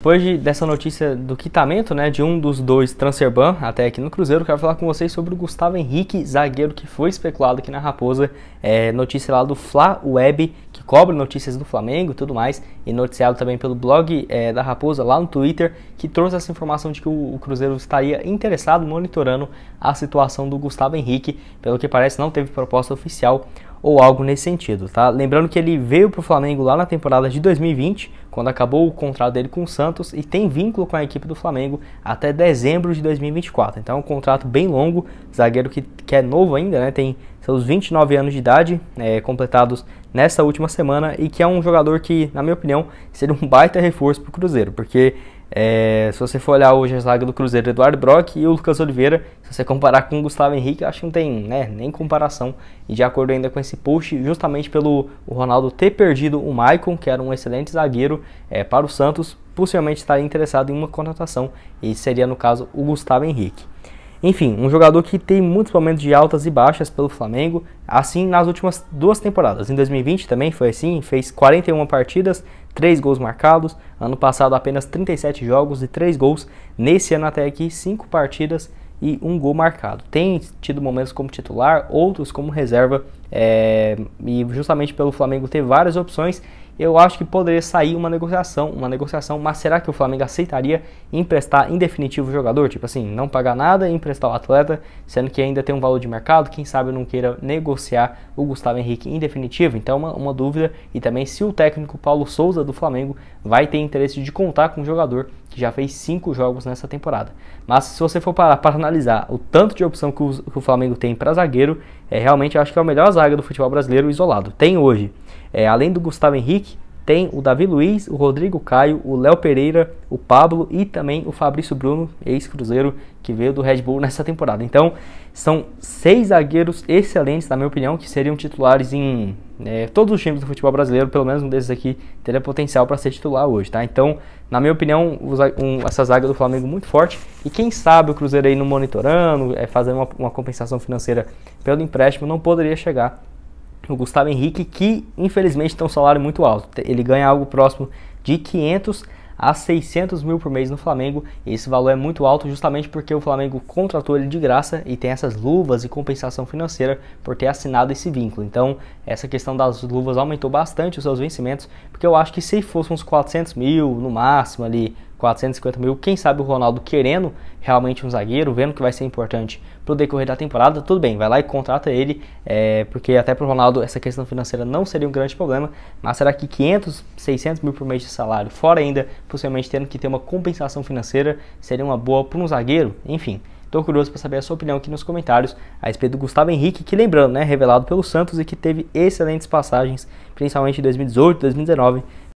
Depois de, dessa notícia do quitamento né, de um dos dois transferban até aqui no Cruzeiro, quero falar com vocês sobre o Gustavo Henrique, zagueiro que foi especulado aqui na Raposa. É, notícia lá do Fla Web, que cobre notícias do Flamengo e tudo mais, e noticiado também pelo blog é, da Raposa lá no Twitter, que trouxe essa informação de que o, o Cruzeiro estaria interessado monitorando a situação do Gustavo Henrique. Pelo que parece, não teve proposta oficial ou algo nesse sentido, tá? Lembrando que ele veio para o Flamengo lá na temporada de 2020, quando acabou o contrato dele com o Santos e tem vínculo com a equipe do Flamengo até dezembro de 2024. Então é um contrato bem longo, zagueiro que, que é novo ainda, né? Tem seus 29 anos de idade, é, completados nessa última semana, e que é um jogador que, na minha opinião, seria um baita reforço para o Cruzeiro, porque é, se você for olhar hoje a zaga do Cruzeiro, Eduardo Brock e o Lucas Oliveira, se você comparar com o Gustavo Henrique, acho que não tem né, nem comparação. E de acordo ainda com esse post, justamente pelo Ronaldo ter perdido o Maicon, que era um excelente zagueiro é, para o Santos, possivelmente estaria interessado em uma contratação, e seria no caso o Gustavo Henrique. Enfim, um jogador que tem muitos momentos de altas e baixas pelo Flamengo, assim nas últimas duas temporadas. Em 2020 também foi assim, fez 41 partidas, 3 gols marcados, ano passado apenas 37 jogos e 3 gols, nesse ano até aqui 5 partidas e 1 gol marcado. Tem tido momentos como titular, outros como reserva, é, e justamente pelo Flamengo ter várias opções eu acho que poderia sair uma negociação, uma negociação, mas será que o Flamengo aceitaria emprestar em definitivo o jogador? Tipo assim, não pagar nada e emprestar o atleta, sendo que ainda tem um valor de mercado, quem sabe não queira negociar o Gustavo Henrique em definitivo? Então, uma, uma dúvida, e também se o técnico Paulo Souza do Flamengo vai ter interesse de contar com o jogador que já fez cinco jogos nessa temporada. Mas se você for parar para analisar o tanto de opção que o, que o Flamengo tem para zagueiro, é realmente eu acho que é a melhor zaga do futebol brasileiro isolado. Tem hoje, é, além do Gustavo Henrique, tem o Davi Luiz, o Rodrigo Caio, o Léo Pereira, o Pablo e também o Fabrício Bruno, ex-cruzeiro, que veio do Red Bull nessa temporada. Então, são seis zagueiros excelentes, na minha opinião, que seriam titulares em é, todos os times do futebol brasileiro, pelo menos um desses aqui, teria potencial para ser titular hoje, tá? Então, na minha opinião, um, essa zaga do Flamengo muito forte e quem sabe o Cruzeiro aí no monitorando, é, fazendo uma, uma compensação financeira pelo empréstimo, não poderia chegar o Gustavo Henrique, que infelizmente tem um salário muito alto. Ele ganha algo próximo de 500 a 600 mil por mês no Flamengo. Esse valor é muito alto justamente porque o Flamengo contratou ele de graça e tem essas luvas e compensação financeira por ter assinado esse vínculo. Então, essa questão das luvas aumentou bastante os seus vencimentos, porque eu acho que se fosse uns 400 mil no máximo ali, 450 mil. Quem sabe o Ronaldo querendo realmente um zagueiro, vendo que vai ser importante para o decorrer da temporada, tudo bem, vai lá e contrata ele, é, porque até para o Ronaldo essa questão financeira não seria um grande problema, mas será que 500, 600 mil por mês de salário, fora ainda possivelmente tendo que ter uma compensação financeira, seria uma boa para um zagueiro? Enfim. Estou curioso para saber a sua opinião aqui nos comentários a respeito do Gustavo Henrique, que lembrando, né, revelado pelo Santos e que teve excelentes passagens, principalmente em 2018, 2019,